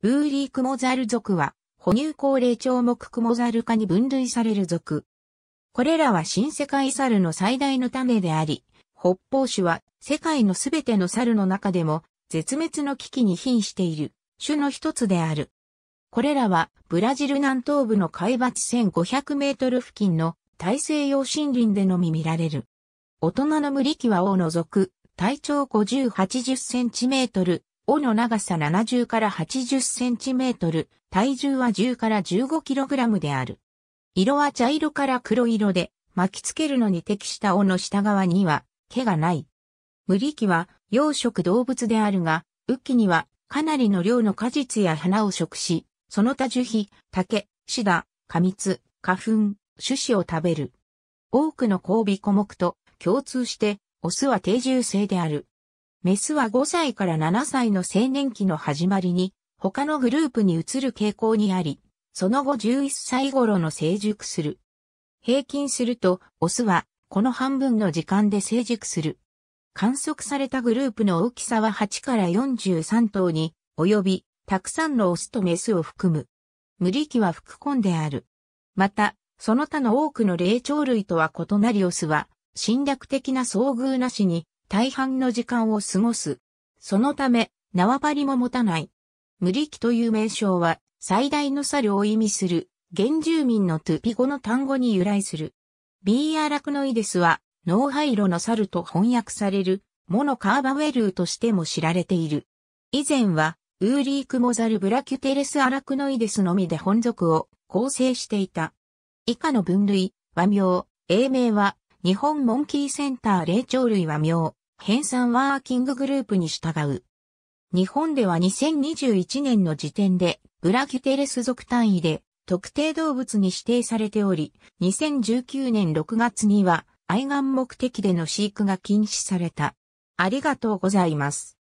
ブーリークモザル属は、哺乳高齢鳥目クモザル科に分類される属。これらは新世界猿の最大の種であり、北方種は世界のすべての猿の中でも絶滅の危機に瀕している種の一つである。これらはブラジル南東部の海抜1500メートル付近の大西洋森林でのみ見られる。大人の無力はを除く体長50、80センチメートル、尾の長さ70から80センチメートル、体重は10から15キログラムである。色は茶色から黒色で、巻きつけるのに適した尾の下側には、毛がない。無力は養殖動物であるが、雨季にはかなりの量の果実や花を食し、その他樹皮、竹、シダ、過蜜、花粉、種子を食べる。多くの交尾小目と共通して、オスは定住性である。メスは5歳から7歳の青年期の始まりに、他のグループに移る傾向にあり、その後11歳頃の成熟する。平均すると、オスは、この半分の時間で成熟する。観測されたグループの大きさは8から43頭に、及び、たくさんのオスとメスを含む。無理期は副根である。また、その他の多くの霊長類とは異なりオスは、侵略的な遭遇なしに大半の時間を過ごす。そのため、縄張りも持たない。無力という名称は、最大の猿を意味する、原住民のトゥピ語の単語に由来する。ビーアラクノイデスは、脳廃炉の猿と翻訳される、モノカーバウェルーとしても知られている。以前は、ウーリークモザルブラキュテレスアラクノイデスのみで本属を構成していた。以下の分類、和名、英名は、日本モンキーセンター霊長類和名。編纂ワーキンググループに従う。日本では2021年の時点で、ラギュテレス属単位で特定動物に指定されており、2019年6月には愛玩目的での飼育が禁止された。ありがとうございます。